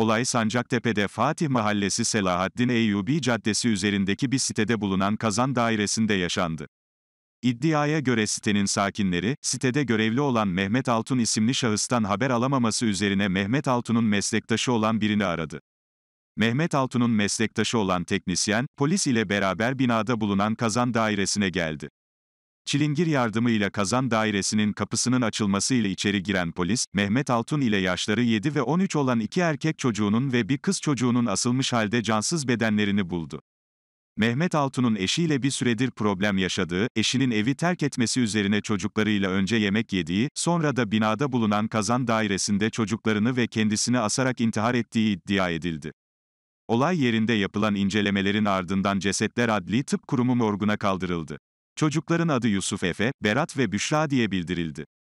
Olay Sancaktepe'de Fatih Mahallesi Selahaddin Eyyubi Caddesi üzerindeki bir sitede bulunan kazan dairesinde yaşandı. İddiaya göre sitenin sakinleri, sitede görevli olan Mehmet Altun isimli şahıstan haber alamaması üzerine Mehmet Altun'un meslektaşı olan birini aradı. Mehmet Altun'un meslektaşı olan teknisyen, polis ile beraber binada bulunan kazan dairesine geldi. Çilingir yardımıyla kazan dairesinin kapısının açılması ile içeri giren polis, Mehmet Altun ile yaşları 7 ve 13 olan iki erkek çocuğunun ve bir kız çocuğunun asılmış halde cansız bedenlerini buldu. Mehmet Altun'un eşiyle bir süredir problem yaşadığı, eşinin evi terk etmesi üzerine çocuklarıyla önce yemek yediği, sonra da binada bulunan kazan dairesinde çocuklarını ve kendisini asarak intihar ettiği iddia edildi. Olay yerinde yapılan incelemelerin ardından cesetler adli tıp kurumu morguna kaldırıldı. Çocukların adı Yusuf Efe, Berat ve Büşra diye bildirildi.